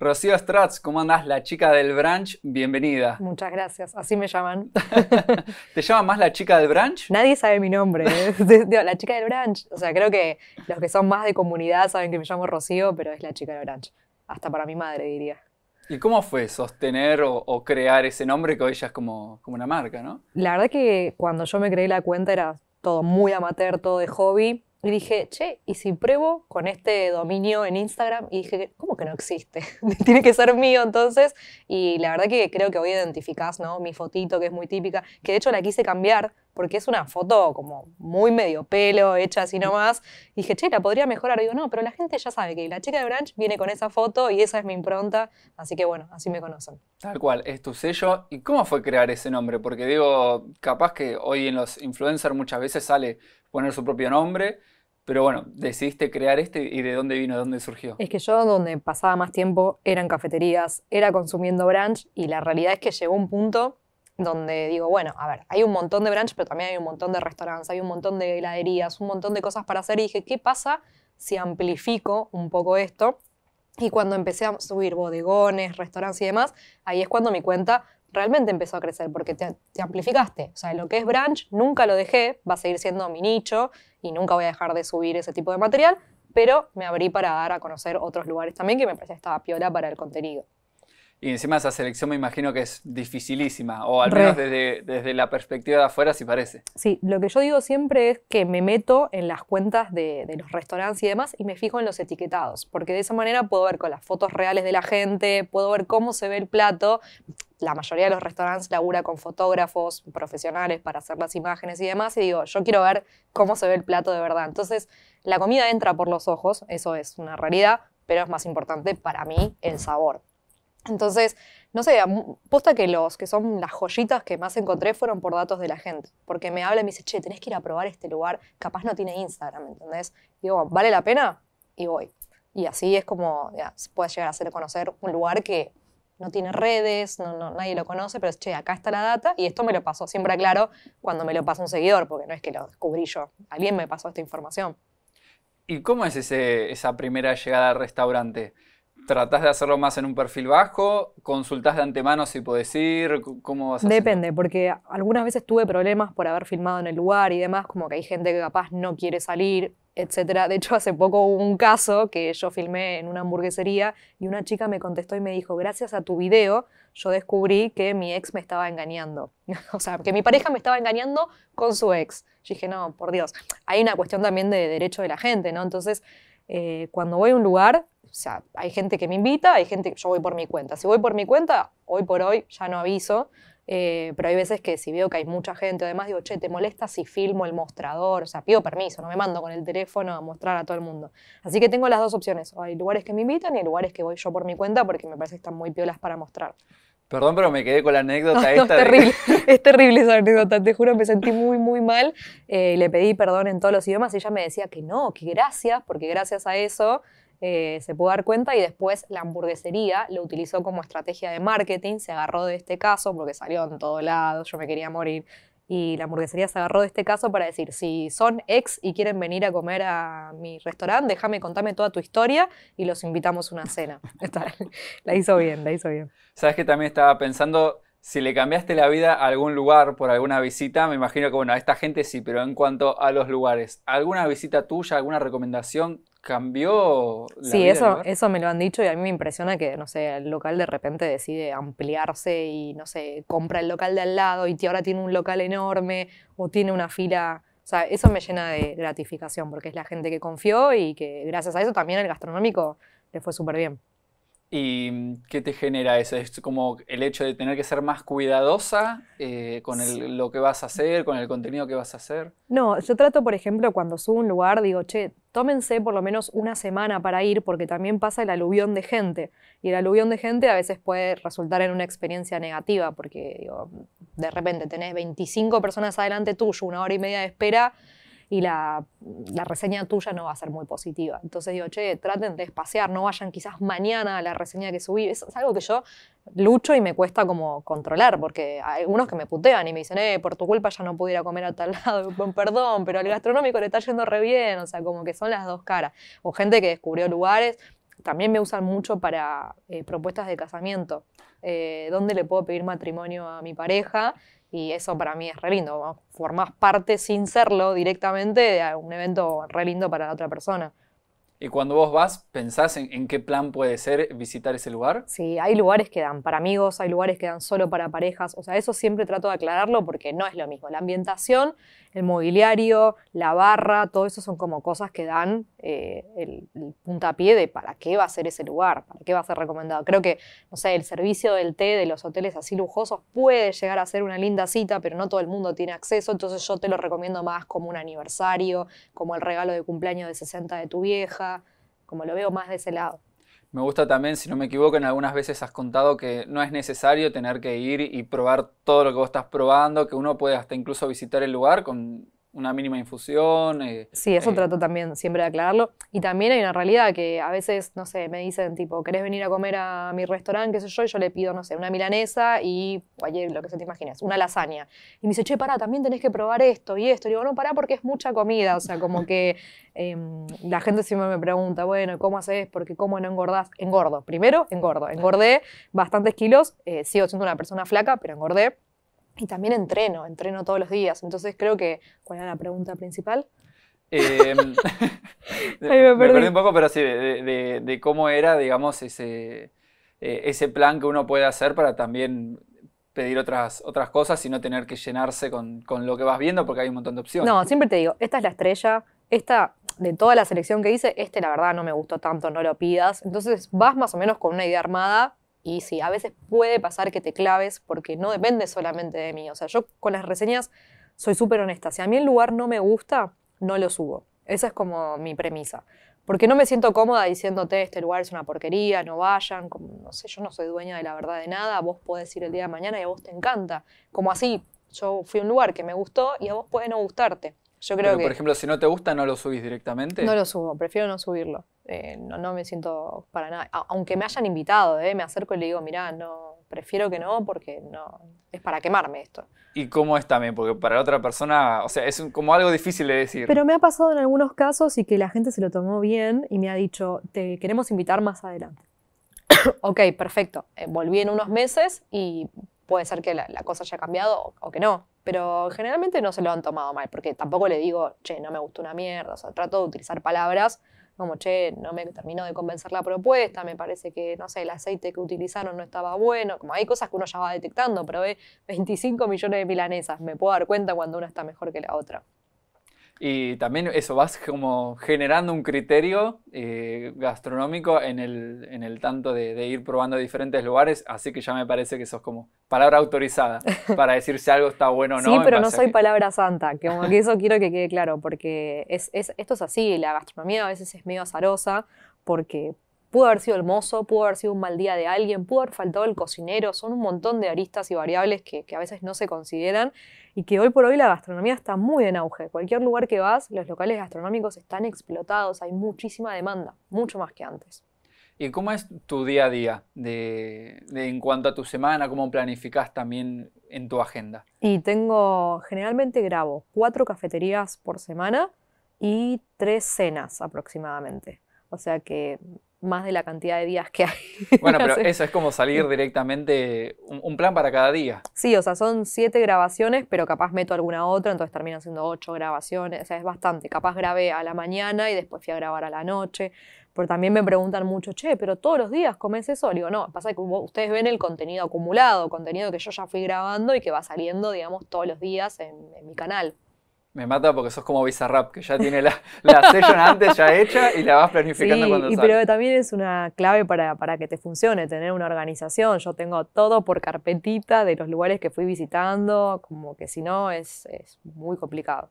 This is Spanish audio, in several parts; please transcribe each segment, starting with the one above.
Rocío Stratz, ¿cómo andás? La chica del branch, bienvenida. Muchas gracias, así me llaman. ¿Te llaman más la chica del branch? Nadie sabe mi nombre, ¿eh? la chica del branch. O sea, creo que los que son más de comunidad saben que me llamo Rocío, pero es la chica del branch. Hasta para mi madre, diría. ¿Y cómo fue sostener o, crear ese nombre que hoy ya es como, una marca, no? La verdad que cuando yo me creé la cuenta era todo muy amateur, todo de hobby y dije, che, ¿y si pruebo con este dominio en Instagram? Y dije, ¿cómo que no existe? Tiene que ser mío entonces. Y la verdad que creo que hoy identificás, ¿no? Mi fotito que es muy típica, que de hecho la quise cambiar porque es una foto como muy medio pelo, hecha así nomás. Y dije, che, la podría mejorar. Y digo, no, pero la gente ya sabe que la chica de Branch viene con esa foto y esa es mi impronta. Así que bueno, así me conocen. Tal cual, es tu sello. ¿Y cómo fue crear ese nombre? Porque digo, capaz que hoy en los influencers muchas veces sale poner su propio nombre, pero bueno, decidiste crear este y de dónde vino, de dónde surgió. Es que yo donde pasaba más tiempo eran cafeterías, era consumiendo brunch y la realidad es que llegó un punto donde digo, bueno, a ver, hay un montón de brunch, pero también hay un montón de restaurantes, hay un montón de heladerías, un montón de cosas para hacer y dije, ¿qué pasa si amplifico un poco esto? Y cuando empecé a subir bodegones, restaurantes y demás, ahí es cuando mi cuenta realmente empezó a crecer porque te, amplificaste. O sea, lo que es branch nunca lo dejé, va a seguir siendo mi nicho y nunca voy a dejar de subir ese tipo de material, pero me abrí para dar a conocer otros lugares también que me parecía estaba piola para el contenido. Y encima esa selección me imagino que es dificilísima, o al menos desde, desde, la perspectiva de afuera si parece. Sí, lo que yo digo siempre es que me meto en las cuentas de, de los restaurantes y demás y me fijo en los etiquetados, porque de esa manera puedo ver con las fotos reales de la gente, puedo ver cómo se ve el plato, la mayoría de los restaurantes labura con fotógrafos profesionales para hacer las imágenes y demás, y digo, yo quiero ver cómo se ve el plato de verdad. Entonces, la comida entra por los ojos, eso es una realidad, pero es más importante para mí el sabor. Entonces, no sé, posta que los que son las joyitas que más encontré fueron por datos de la gente, porque me habla y me dice, che, tenés que ir a probar este lugar, capaz no tiene Instagram, ¿entendés? digo, ¿vale la pena? Y voy. Y así es como ya, puede llegar a hacer conocer un lugar que no tiene redes, no, nadie lo conoce, pero es, che, acá está la data y esto me lo pasó. Siempre aclaro cuando me lo pasa un seguidor, porque no es que lo descubrí yo. Alguien me pasó esta información. ¿Y cómo es ese, esa primera llegada al restaurante? ¿Tratás de hacerlo más en un perfil bajo? ¿Consultás de antemano si podés ir? ¿Cómo vas a Depende, porque algunas veces tuve problemas por haber filmado en el lugar y demás, como que hay gente que capaz no quiere salir etcétera. De hecho, hace poco hubo un caso que yo filmé en una hamburguesería y una chica me contestó y me dijo, gracias a tu video, yo descubrí que mi ex me estaba engañando. o sea, que mi pareja me estaba engañando con su ex. Yo dije, no, por Dios. Hay una cuestión también de derecho de la gente, ¿no? Entonces, eh, cuando voy a un lugar, o sea, hay gente que me invita, hay gente que yo voy por mi cuenta. Si voy por mi cuenta, hoy por hoy ya no aviso. Eh, pero hay veces que si veo que hay mucha gente, además digo, che, ¿te molesta si filmo el mostrador? O sea, pido permiso, no me mando con el teléfono a mostrar a todo el mundo. Así que tengo las dos opciones. hay lugares que me invitan y lugares que voy yo por mi cuenta porque me parece que están muy piolas para mostrar. Perdón, pero me quedé con la anécdota esta. es, terrible, es terrible esa anécdota, te juro, me sentí muy, muy mal. Eh, le pedí perdón en todos los idiomas y ella me decía que no, que gracias, porque gracias a eso eh, se pudo dar cuenta y después la hamburguesería lo utilizó como estrategia de marketing, se agarró de este caso porque salió en todo lado, yo me quería morir. Y la hamburguesería se agarró de este caso para decir, si son ex y quieren venir a comer a mi restaurante, déjame contame toda tu historia y los invitamos a una cena. la hizo bien, la hizo bien. Sabes que también estaba pensando, si le cambiaste la vida a algún lugar por alguna visita, me imagino que bueno, a esta gente sí, pero en cuanto a los lugares, ¿alguna visita tuya, alguna recomendación cambió. La sí, eso, eso me lo han dicho y a mí me impresiona que, no sé, el local de repente decide ampliarse y, no sé, compra el local de al lado y ahora tiene un local enorme o tiene una fila. O sea, eso me llena de gratificación porque es la gente que confió y que gracias a eso también el gastronómico le fue súper bien. ¿Y qué te genera eso? ¿Es como el hecho de tener que ser más cuidadosa eh, con lo que vas a hacer, con el contenido que vas a hacer? No, yo trato, por ejemplo, cuando subo a un lugar, digo, che, tómense por lo menos una semana para ir, porque también pasa el aluvión de gente. Y el aluvión de gente a veces puede resultar en una experiencia negativa, porque de repente tenés 25 personas adelante tuyo, una hora y media de espera y la, reseña tuya no va a ser muy positiva. Entonces digo, che, traten de espaciar, no vayan quizás mañana a la reseña que subí. Es, algo que yo lucho y me cuesta como controlar, porque hay unos que me putean y me dicen, eh, por tu culpa ya no pudiera comer a tal lado, perdón, pero el gastronómico le está yendo re bien, o sea, como que son las dos caras. O gente que descubrió lugares, también me usan mucho para eh, propuestas de casamiento. Eh, ¿Dónde le puedo pedir matrimonio a mi pareja? Y eso para mí es re lindo, formás parte sin serlo directamente de un evento re lindo para la otra persona. Y cuando vos vas, ¿pensás en, qué plan puede ser visitar ese lugar? Sí, hay lugares que dan para amigos, hay lugares que dan solo para parejas. O sea, eso siempre trato de aclararlo porque no es lo mismo. La ambientación, el mobiliario, la barra, todo eso son como cosas que dan eh, el, puntapié de para qué va a ser ese lugar, para qué va a ser recomendado. Creo que, no sé, el servicio del té de los hoteles así lujosos puede llegar a ser una linda cita, pero no todo el mundo tiene acceso. Entonces yo te lo recomiendo más como un aniversario, como el regalo de cumpleaños de 60 de tu vieja como lo veo más de ese lado. Me gusta también, si no me equivoco, en algunas veces has contado que no es necesario tener que ir y probar todo lo que vos estás probando, que uno puede hasta incluso visitar el lugar con una mínima infusión. Eh, sí, eso eh, trato también siempre de aclararlo. Y también hay una realidad que a veces, no sé, me dicen tipo, ¿querés venir a comer a mi restaurante? ¿Qué sé yo? Y yo le pido, no sé, una milanesa y, ayer lo que se te imaginas una lasaña. Y me dice, che, pará, también tenés que probar esto y esto. Y digo, no, pará porque es mucha comida. O sea, como que em, la gente siempre me pregunta, bueno, ¿cómo haces? Porque ¿cómo no engordás? Engordo. Primero, engordo. Engordé bastantes kilos. Eh, sigo siendo una persona flaca, pero engordé y también entreno, entreno todos los días. Entonces creo que, ¿cuál era la pregunta principal? Em, me, perdí. un poco, pero sí, de, cómo era, digamos, ese, eh, ese plan que uno puede hacer para también pedir otras, otras cosas y no tener que llenarse con, con lo que vas viendo porque hay un montón de opciones. No, siempre te digo, esta es la estrella, esta, de toda la selección que hice, este la verdad no me gustó tanto, no lo pidas. Entonces vas más o menos con una idea armada y sí, a veces puede pasar que te claves porque no depende solamente de mí. O sea, yo con las reseñas soy súper honesta. Si a mí el lugar no me gusta, no lo subo. Esa es como mi premisa. Porque no me siento cómoda diciéndote, este lugar es una porquería, no vayan, como, no sé, yo no soy dueña de la verdad de nada, vos podés ir el día de mañana y a vos te encanta. Como así, yo fui a un lugar que me gustó y a vos puede no gustarte. Yo creo que, por ejemplo, si no te gusta, ¿no lo subís directamente? No lo subo, prefiero no subirlo. Eh, no, no, me siento para nada. aunque me hayan invitado, eh, me acerco y le digo, mirá, no, prefiero que no porque no es para quemarme esto. ¿Y cómo es también? Porque para la otra persona, o sea, es como algo difícil de decir. Pero me ha pasado en algunos casos y que la gente se lo tomó bien y me ha dicho, te queremos invitar más adelante. ok, perfecto. Eh, volví en unos meses y puede ser que la, cosa haya cambiado o que no pero generalmente no se lo han tomado mal, porque tampoco le digo, che, no me gustó una mierda, o sea, trato de utilizar palabras como, che, no me terminó de convencer la propuesta, me parece que, no sé, el aceite que utilizaron no estaba bueno, como hay cosas que uno ya va detectando, pero ve 25 millones de milanesas, me puedo dar cuenta cuando una está mejor que la otra. Y también eso, vas como generando un criterio eh, gastronómico en el, tanto de, ir probando diferentes lugares, así que ya me parece que eso es como palabra autorizada para decir si algo está bueno o no. Sí, pero no soy palabra santa, que como que eso quiero que quede claro, porque es, esto es así, la gastronomía a veces es medio azarosa, porque pudo haber sido hermoso, pudo haber sido un mal día de alguien, pudo haber faltado el cocinero, son un montón de aristas y variables que a veces no se consideran y que hoy por hoy la gastronomía está muy en auge. Cualquier lugar que vas, los locales gastronómicos están explotados, hay muchísima demanda, mucho más que antes. ¿Y cómo es tu día a día de, en cuanto a tu semana? ¿Cómo planificas también en tu agenda? Y tengo, generalmente grabo cuatro cafeterías por semana y tres cenas aproximadamente. O sea que más de la cantidad de días que hay. Bueno, pero eso es como salir directamente un, plan para cada día. Sí, o sea, son siete grabaciones, pero capaz meto alguna otra, entonces terminan siendo ocho grabaciones, o sea, es bastante. Capaz grabé a la mañana y después fui a grabar a la noche, pero también me preguntan mucho, che, pero todos los días comes eso. Le digo, no, pasa que ustedes ven el contenido acumulado, contenido que yo ya fui grabando y que va saliendo, digamos, todos los días en mi canal. Me mata porque sos como Bizarrap, que ya tiene la, la session antes ya hecha y la vas planificando sí, cuando y Pero también es una clave para, para, que te funcione, tener una organización. Yo tengo todo por carpetita de los lugares que fui visitando, como que si no es, es muy complicado.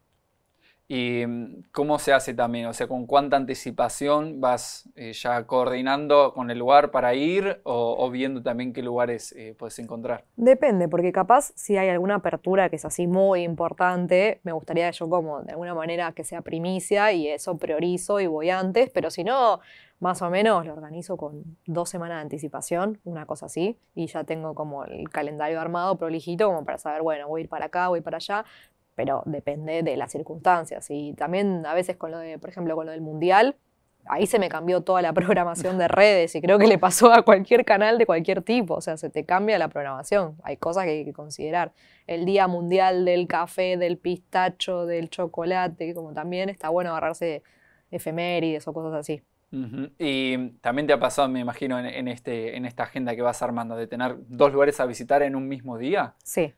¿Y mm, cómo se hace también? O sea, ¿con cuánta anticipación vas eh, ya coordinando con el lugar para ir o, viendo también qué lugares eh, puedes encontrar? Depende, porque capaz si hay alguna apertura que es así muy importante, me gustaría yo como de alguna manera que sea primicia y eso priorizo y voy antes, pero si no, más o menos lo organizo con dos semanas de anticipación, una cosa así, y ya tengo como el calendario armado prolijito como para saber, bueno, voy a ir para acá, voy para allá, pero depende de las circunstancias. Y también a veces con lo de, por ejemplo, con lo del mundial, ahí se me cambió toda la programación de redes y creo que le pasó a cualquier canal de cualquier tipo, o sea, se te cambia la programación, hay cosas que hay que considerar. El Día Mundial del Café, del Pistacho, del Chocolate, como también está bueno agarrarse efemérides o cosas así. Y también te ha pasado, me imagino, en, este, en esta agenda que vas armando, de tener dos lugares a visitar en un mismo día. Sí.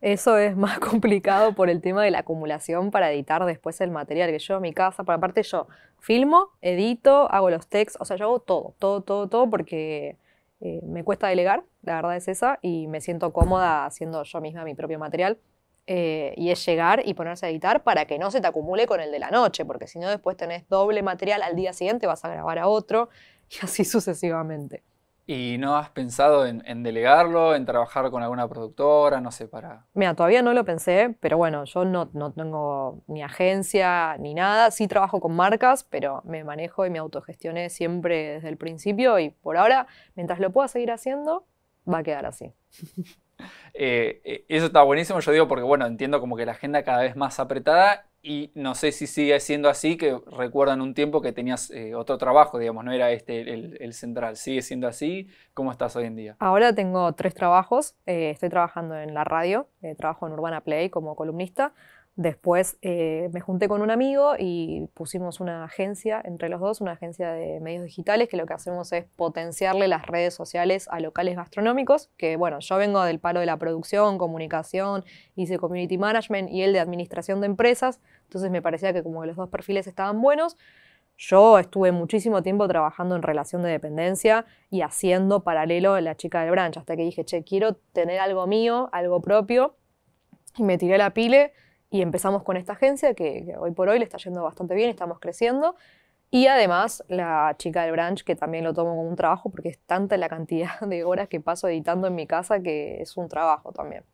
Eso es más complicado por el tema de la acumulación para editar después el material que yo a mi casa. Por aparte yo filmo, edito, hago los textos, o sea, yo hago todo, todo, todo, todo porque eh, me cuesta delegar, la verdad es esa, y me siento cómoda haciendo yo misma mi propio material. Eh, y es llegar y ponerse a editar para que no se te acumule con el de la noche, porque si no después tenés doble material al día siguiente, vas a grabar a otro y así sucesivamente. ¿Y no has pensado en, delegarlo, en trabajar con alguna productora, no sé, para...? Mira, todavía no lo pensé, pero bueno, yo no, tengo ni agencia ni nada. Sí trabajo con marcas, pero me manejo y me autogestioné siempre desde el principio y por ahora, mientras lo pueda seguir haciendo, va a quedar así. Eh, eh, eso está buenísimo, yo digo, porque bueno, entiendo como que la agenda cada vez más apretada y no sé si sigue siendo así, que recuerdan un tiempo que tenías eh, otro trabajo, digamos, no era este el, central. ¿Sigue siendo así? ¿Cómo estás hoy en día? Ahora tengo tres trabajos. Eh, estoy trabajando en la radio, eh, trabajo en Urbana Play como columnista. Después eh, me junté con un amigo y pusimos una agencia entre los dos, una agencia de medios digitales, que lo que hacemos es potenciarle las redes sociales a locales gastronómicos, que bueno, yo vengo del palo de la producción, comunicación, hice community management y el de administración de empresas, entonces me parecía que como los dos perfiles estaban buenos. Yo estuve muchísimo tiempo trabajando en relación de dependencia y haciendo paralelo a la chica del branch, hasta que dije, che, quiero tener algo mío, algo propio, y me tiré la pile y empezamos con esta agencia que, hoy por hoy le está yendo bastante bien, estamos creciendo. Y además la chica del branch, que también lo tomo como un trabajo, porque es tanta la cantidad de horas que paso editando en mi casa que es un trabajo también.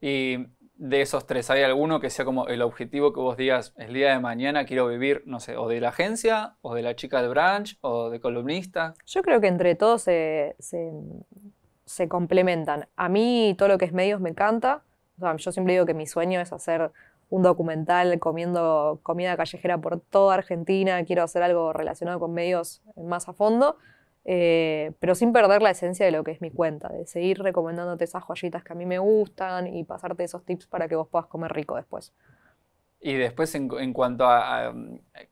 Y de esos tres, ¿hay alguno que sea como el objetivo que vos digas, el día de mañana quiero vivir, no sé, o de la agencia, o de la chica del branch, o de columnista? Yo creo que entre todos se, se complementan. A mí todo lo que es medios me encanta yo siempre digo que mi sueño es hacer un documental comiendo comida callejera por toda Argentina, quiero hacer algo relacionado con medios más a fondo, eh, pero sin perder la esencia de lo que es mi cuenta, de seguir recomendándote esas joyitas que a mí me gustan y pasarte esos tips para que vos puedas comer rico después. Y después en, cuanto a,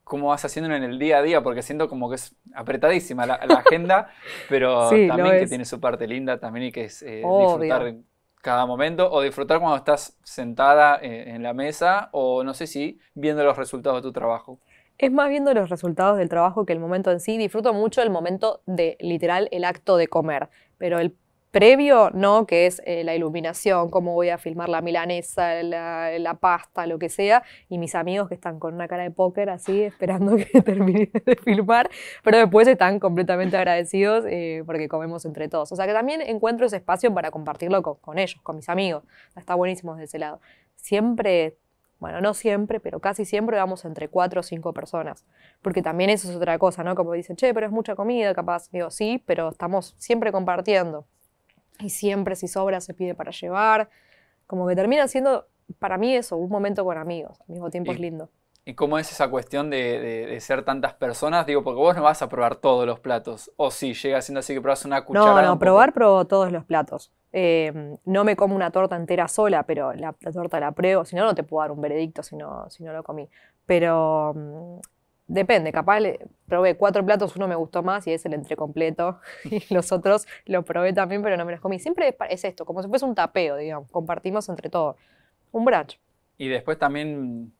cómo vas haciéndolo en el día a día, porque siento como que es apretadísima la, agenda, pero también que tiene su parte linda también y que es eh, disfrutar cada momento o disfrutar cuando estás sentada eh, en la mesa o no sé si viendo los resultados de tu trabajo? Es más viendo los resultados del trabajo que el momento en sí. Disfruto mucho el momento de literal el acto de comer, pero el previo, ¿no? Que es eh, la iluminación, cómo voy a filmar la milanesa, la, pasta, lo que sea, y mis amigos que están con una cara de póker así, esperando que termine de filmar, pero después están completamente agradecidos eh, porque comemos entre todos. O sea que también encuentro ese espacio para compartirlo con, con ellos, con mis amigos. Está buenísimo desde ese lado. Siempre bueno, no siempre, pero casi siempre vamos entre cuatro o cinco personas. Porque también eso es otra cosa, ¿no? Como dicen, che, pero es mucha comida, capaz. Digo, sí, pero estamos siempre compartiendo y siempre si sobra se pide para llevar. Como que termina siendo, para mí eso, un momento con amigos, al mismo tiempo es lindo. ¿Y cómo es esa cuestión de, de, ser tantas personas? Digo, porque vos no vas a probar todos los platos, o sí, llega siendo así que probás una cucharada. No, no, probar probo todos los platos. Em, no me como una torta entera sola, pero la, la torta la pruebo, si no, no te puedo dar un veredicto si no, si no lo comí. Pero mm, Depende, capaz probé cuatro platos, uno me gustó más y es el entrecompleto. Y los otros lo probé también, pero no me los comí. Siempre es esto, como si fuese un tapeo, digamos. Compartimos entre todos. Un brunch. Y después también,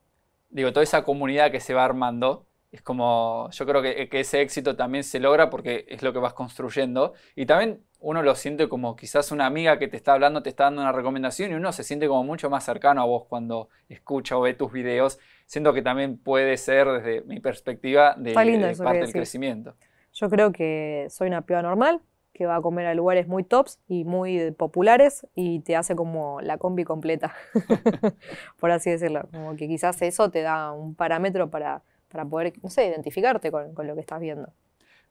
digo, toda esa comunidad que se va armando, es como, yo creo que, que ese éxito también se logra porque es lo que vas construyendo. Y también uno lo siente como quizás una amiga que te está hablando, te está dando una recomendación y uno se siente como mucho más cercano a vos cuando escucha o ve tus videos. Siento que también puede ser desde mi perspectiva de, parte del crecimiento. Yo creo que soy una piba normal que va a comer a lugares muy tops y muy populares y te hace como la combi completa, por así decirlo. Como que quizás eso te da un parámetro para, poder, no sé, identificarte con, con lo que estás viendo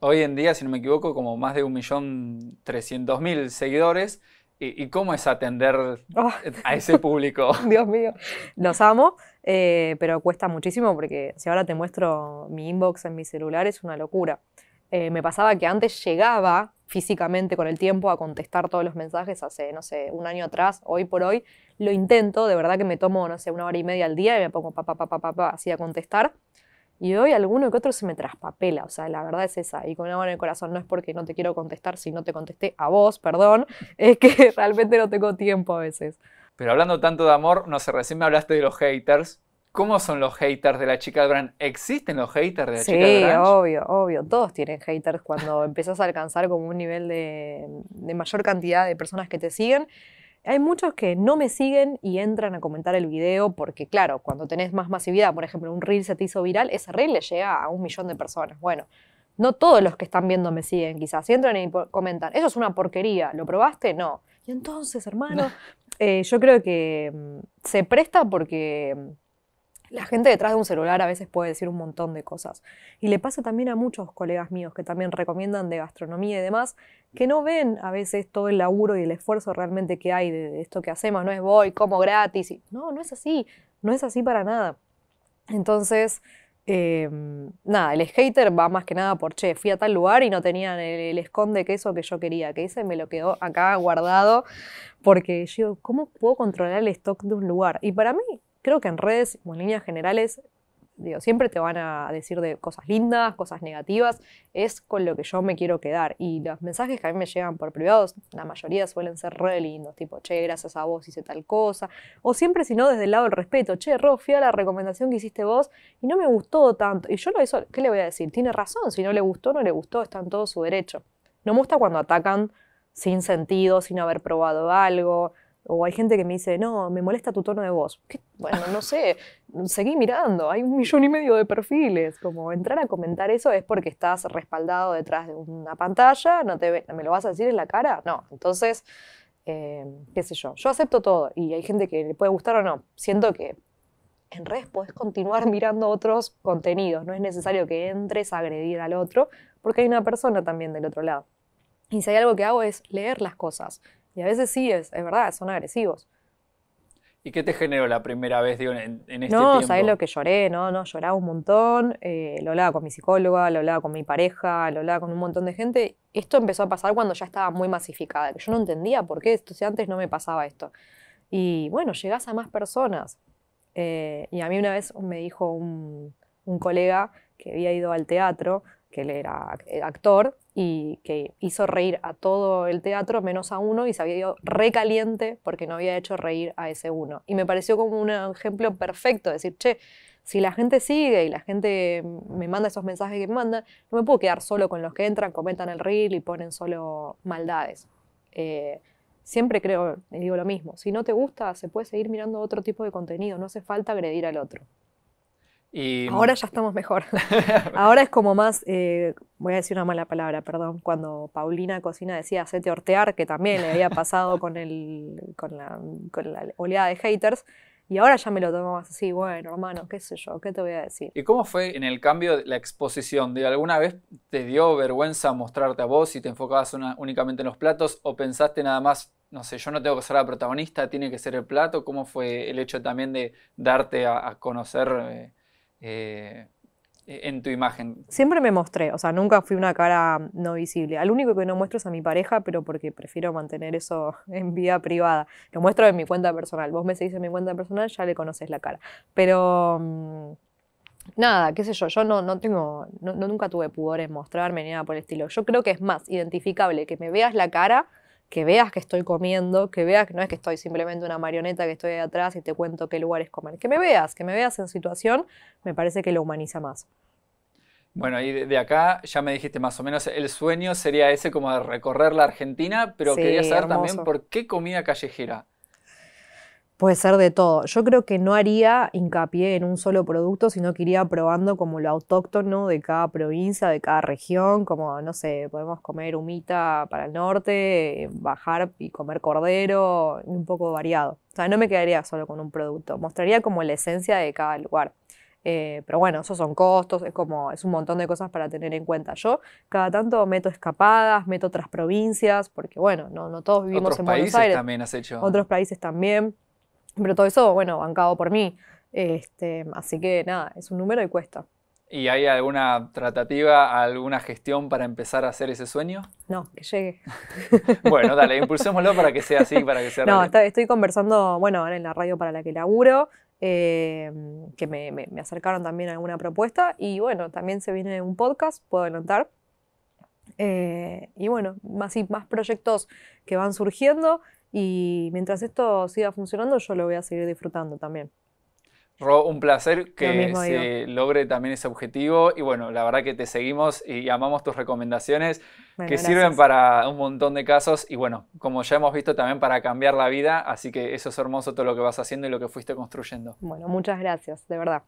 hoy en día, si no me equivoco, como más de 1.300.000 seguidores. ¿Y, cómo es atender ah. a ese público? Dios mío, los amo, eh, pero cuesta muchísimo porque si ahora te muestro mi inbox en mi celular es una locura. Eh, me pasaba que antes llegaba físicamente con el tiempo a contestar todos los mensajes hace, no sé, un año atrás, hoy por hoy, lo intento, de verdad que me tomo, no sé, una hora y media al día y me pongo papá, así a contestar, y hoy alguno que otro se me traspapela, o sea, la verdad es esa. Y con amor en el corazón no es porque no te quiero contestar, si no te contesté a vos, perdón, es que realmente no tengo tiempo a veces. Pero hablando tanto de amor, no sé, recién me hablaste de los haters. ¿Cómo son los haters de la chica Branch? ¿Existen los haters de la chica Branch? Sí, obvio, obvio. Todos tienen haters cuando empiezas a alcanzar como un nivel de, de mayor cantidad de personas que te siguen. Hay muchos que no me siguen y entran a comentar el video porque, claro, cuando tenés más masividad, por ejemplo, un reel se te hizo viral, ese reel le llega a un millón de personas. Bueno, no todos los que están viendo me siguen, quizás. Si entran y comentan, eso es una porquería, ¿lo probaste? No. Y entonces, hermano, eh, yo creo que mm, se presta porque mm, la gente detrás de un celular a veces puede decir un montón de cosas. Y le pasa también a muchos colegas míos que también recomiendan de gastronomía y demás, que no ven a veces todo el laburo y el esfuerzo realmente que hay de esto que hacemos. No es voy, como gratis. No, no es así. No es así para nada. Entonces, em, nada, el hater va más que nada por, che, fui a tal lugar y no tenían el, esconde queso que yo quería, que ese me lo quedó acá guardado, porque yo, ¿cómo puedo controlar el stock de un lugar? Y para mí, creo que en redes, en líneas generales, siempre te van a decir de cosas lindas, cosas negativas, es con lo que yo me quiero quedar. Y los mensajes que a mí me llegan por privados, la mayoría suelen ser re lindos, tipo, che, gracias a vos hice tal cosa, o siempre si no desde el lado del respeto, che, Ro, a la recomendación que hiciste vos y no me gustó tanto. Y yo lo hizo, ¿qué le voy a decir? Tiene razón, si no le gustó, no le gustó, está en todo su derecho. No me gusta cuando atacan sin sentido, sin haber probado algo, o hay gente que me dice, no, me molesta tu tono de voz. Bueno, no sé, seguí mirando, hay un millón y medio de perfiles. Como entrar a comentar eso es porque estás respaldado detrás de una pantalla, no te ¿me lo vas a decir en la cara? No, entonces, eh, qué sé yo, yo acepto todo y hay gente que le puede gustar o no. Siento que en redes puedes continuar mirando otros contenidos, no es necesario que entres a agredir al otro, porque hay una persona también del otro lado. Y si hay algo que hago es leer las cosas y a veces sí, es, verdad, son agresivos. ¿Y qué te generó la primera vez digo, en, este tiempo? No, sabes lo que lloré, ¿no? no lloraba un montón, eh, lo hablaba con mi psicóloga, lo hablaba con mi pareja, lo hablaba con un montón de gente. Esto empezó a pasar cuando ya estaba muy masificada, que yo no entendía por qué esto, si antes no me pasaba esto. Y bueno, llegás a más personas. Eh, y a mí una vez me dijo un, un colega que había ido al teatro, que él era actor y que hizo reír a todo el teatro menos a uno y se había ido recaliente porque no había hecho reír a ese uno. Y me pareció como un ejemplo perfecto, decir, che, si la gente sigue y la gente me manda esos mensajes que me manda, no me puedo quedar solo con los que entran, comentan el reel y ponen solo maldades. Eh, siempre creo, digo lo mismo, si no te gusta, se puede seguir mirando otro tipo de contenido, no hace falta agredir al otro. Ahora ya estamos mejor. Ahora es como más, eh, voy a decir una mala palabra, perdón, cuando Paulina Cocina decía hacete Ortear, que también le había pasado con, el, con, la, oleada de haters. Y ahora ya me lo tomo más así, bueno, hermano, qué sé yo, ¿qué te voy a decir? ¿Y cómo fue en el cambio de la exposición? ¿De alguna vez te dio vergüenza mostrarte a vos y te enfocabas únicamente en los platos o pensaste nada más, no sé, yo no tengo que ser la protagonista, tiene que ser el plato? ¿Cómo fue el hecho también de darte a, conocer? Eh, eh, e-, en tu imagen? Siempre me mostré, o sea, nunca fui una cara no visible. Al único que no muestro es a mi pareja, pero porque prefiero mantener eso en vía privada. Lo muestro en mi cuenta personal. Vos me seguís en mi cuenta personal, ya le conoces la cara. Pero mm, nada, qué sé yo, yo no, no tengo, no, nunca tuve pudores mostrarme ni nada por el estilo. Yo creo que es más identificable que me veas la cara que veas que estoy comiendo, que veas que no es que estoy simplemente una marioneta que estoy detrás atrás y te cuento qué lugares comer, que me veas, que me veas en situación, me parece que lo humaniza más. Bueno, y de acá ya me dijiste más o menos, el sueño sería ese como de recorrer la Argentina, pero quería saber también por qué comida callejera puede ser de todo. Yo creo que no haría hincapié en un solo producto, sino que iría probando como lo autóctono de cada provincia, de cada región, como, no sé, podemos comer humita para el norte, bajar y comer cordero, un poco variado. O sea, no me quedaría solo con un producto, mostraría como la esencia de cada lugar. Eh, pero bueno, esos son costos, es como, es un montón de cosas para tener en cuenta. Yo cada tanto meto escapadas, meto otras provincias, porque bueno, no, todos vivimos en Buenos Aires. también has hecho. Otros países también. Pero todo eso, bueno, bancado por mí. Este, así que nada, es un número y cuesta. ¿Y hay alguna tratativa, alguna gestión para empezar a hacer ese sueño? No, que llegue. bueno, dale, impulsémoslo para que sea así, para que sea No, estoy conversando, bueno, en la radio para la que laburo, eh, que me, me, acercaron también a alguna propuesta. Y bueno, también se viene un podcast, puedo adelantar. Eh, y bueno, más y más proyectos que van surgiendo. Y mientras esto siga funcionando, yo lo voy a seguir disfrutando también. Ro, un placer que se logre también ese objetivo. Y bueno, la verdad que te seguimos y amamos tus recomendaciones que sirven para un montón de casos. Y bueno, como ya hemos visto, también para cambiar la vida. Así que eso es hermoso todo lo que vas haciendo y lo que fuiste construyendo. Bueno, muchas gracias, de verdad.